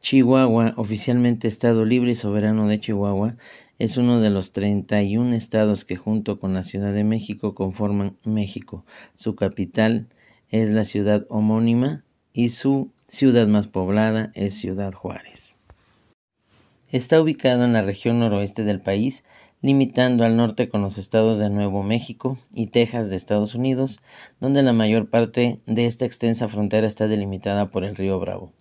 Chihuahua, oficialmente Estado Libre y Soberano de Chihuahua, es uno de los 31 estados que junto con la Ciudad de México conforman México. Su capital es la ciudad homónima y su ciudad más poblada es Ciudad Juárez. Está ubicado en la región noroeste del país, limitando al norte con los estados de Nuevo México y Texas de Estados Unidos, donde la mayor parte de esta extensa frontera está delimitada por el río Bravo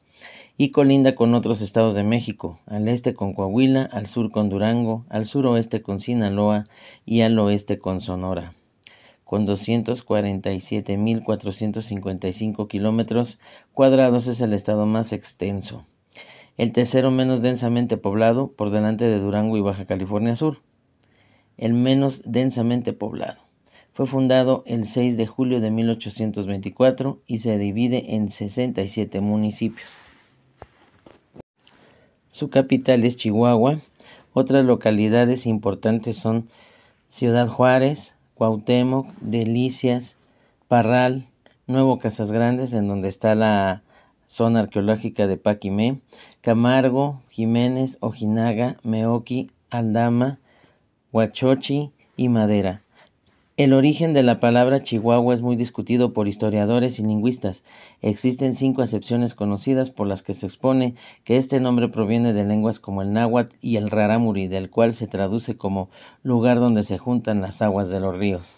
y colinda con otros estados de México, al este con Coahuila, al sur con Durango, al suroeste con Sinaloa y al oeste con Sonora. Con 247.455 kilómetros cuadrados es el estado más extenso, el tercero menos densamente poblado por delante de Durango y Baja California Sur, el menos densamente poblado. Fue fundado el 6 de julio de 1824 y se divide en 67 municipios. Su capital es Chihuahua. Otras localidades importantes son Ciudad Juárez, Cuauhtémoc, Delicias, Parral, Nuevo Casas Grandes, en donde está la zona arqueológica de Paquimé, Camargo, Jiménez, Ojinaga, Meoqui, Aldama, Huachochi y Madera. El origen de la palabra Chihuahua es muy discutido por historiadores y lingüistas. Existen cinco acepciones conocidas por las que se expone que este nombre proviene de lenguas como el náhuatl y el rarámuri, del cual se traduce como lugar donde se juntan las aguas de los ríos.